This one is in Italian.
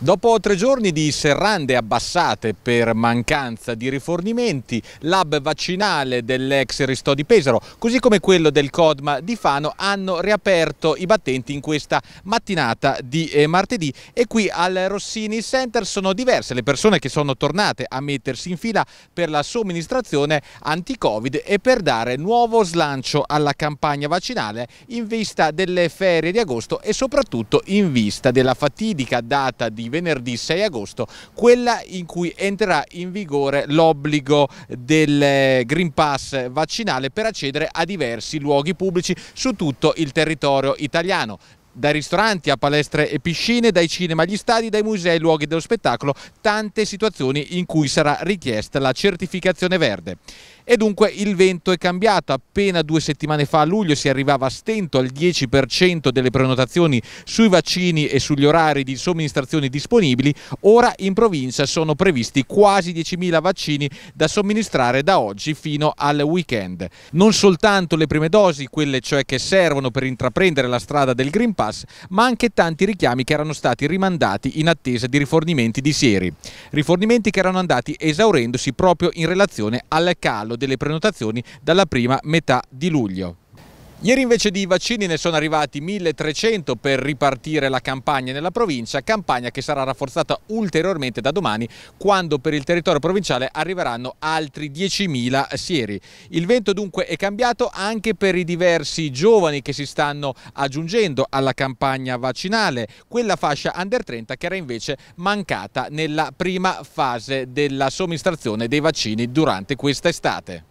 Dopo tre giorni di serrande abbassate per mancanza di rifornimenti, l'hub vaccinale dell'ex Ristò di Pesaro, così come quello del Codma di Fano, hanno riaperto i battenti in questa mattinata di eh, martedì e qui al Rossini Center sono diverse le persone che sono tornate a mettersi in fila per la somministrazione anti-Covid e per dare nuovo slancio alla campagna vaccinale in vista delle ferie di agosto e soprattutto in vista della fatidica data di di venerdì 6 agosto, quella in cui entrerà in vigore l'obbligo del eh, Green Pass vaccinale per accedere a diversi luoghi pubblici su tutto il territorio italiano dai ristoranti a palestre e piscine, dai cinema agli stadi, dai musei ai luoghi dello spettacolo, tante situazioni in cui sarà richiesta la certificazione verde. E dunque il vento è cambiato, appena due settimane fa a luglio si arrivava a stento al 10% delle prenotazioni sui vaccini e sugli orari di somministrazione disponibili, ora in provincia sono previsti quasi 10.000 vaccini da somministrare da oggi fino al weekend. Non soltanto le prime dosi, quelle cioè che servono per intraprendere la strada del Green Pass, Pass, ma anche tanti richiami che erano stati rimandati in attesa di rifornimenti di sieri. Rifornimenti che erano andati esaurendosi proprio in relazione al calo delle prenotazioni dalla prima metà di luglio. Ieri invece di vaccini ne sono arrivati 1300 per ripartire la campagna nella provincia, campagna che sarà rafforzata ulteriormente da domani quando per il territorio provinciale arriveranno altri 10.000 sieri. Il vento dunque è cambiato anche per i diversi giovani che si stanno aggiungendo alla campagna vaccinale, quella fascia under 30 che era invece mancata nella prima fase della somministrazione dei vaccini durante questa estate.